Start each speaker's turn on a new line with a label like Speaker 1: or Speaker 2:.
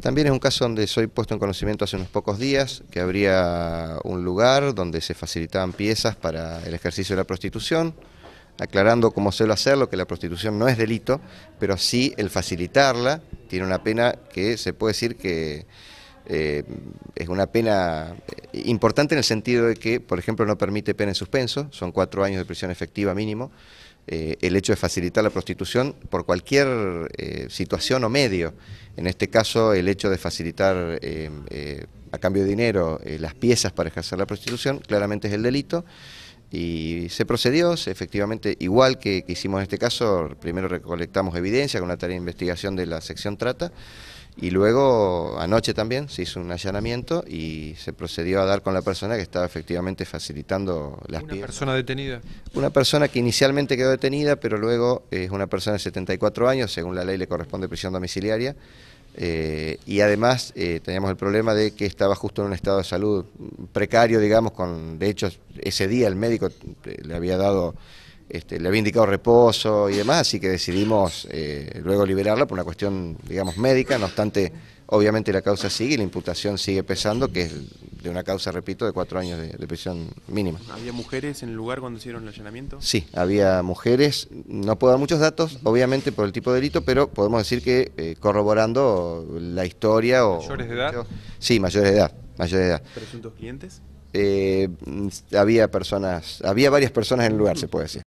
Speaker 1: También es un caso donde soy puesto en conocimiento hace unos pocos días que habría un lugar donde se facilitaban piezas para el ejercicio de la prostitución, aclarando como suelo hacerlo que la prostitución no es delito, pero sí el facilitarla tiene una pena que se puede decir que eh, es una pena Importante en el sentido de que, por ejemplo, no permite pena en suspenso, son cuatro años de prisión efectiva mínimo. Eh, el hecho de facilitar la prostitución por cualquier eh, situación o medio. En este caso, el hecho de facilitar eh, a cambio de dinero las piezas para ejercer la prostitución, claramente es el delito. Y se procedió, efectivamente, igual que, que hicimos en este caso, primero recolectamos evidencia con la tarea de investigación de la sección trata y luego, anoche también, se hizo un allanamiento y se procedió a dar con la persona que estaba efectivamente facilitando las
Speaker 2: piezas. ¿Una persona detenida?
Speaker 1: Una persona que inicialmente quedó detenida, pero luego es una persona de 74 años, según la ley le corresponde prisión domiciliaria. Eh, y además eh, teníamos el problema de que estaba justo en un estado de salud precario, digamos, con de hecho ese día el médico eh, le había dado este, le había indicado reposo y demás, así que decidimos eh, luego liberarla por una cuestión, digamos, médica. No obstante, obviamente la causa sigue y la imputación sigue pesando, que es de una causa, repito, de cuatro años de, prisión mínima.
Speaker 3: ¿Había mujeres en el lugar cuando hicieron el allanamiento?
Speaker 1: Sí, había mujeres. No puedo dar muchos datos, obviamente, por el tipo de delito, pero podemos decir que eh, corroborando la historia o... ¿Mayores de edad? sí, mayores de edad, mayores de edad. ¿Presuntos clientes? Eh, había personas, había varias personas en el lugar, se puede decir.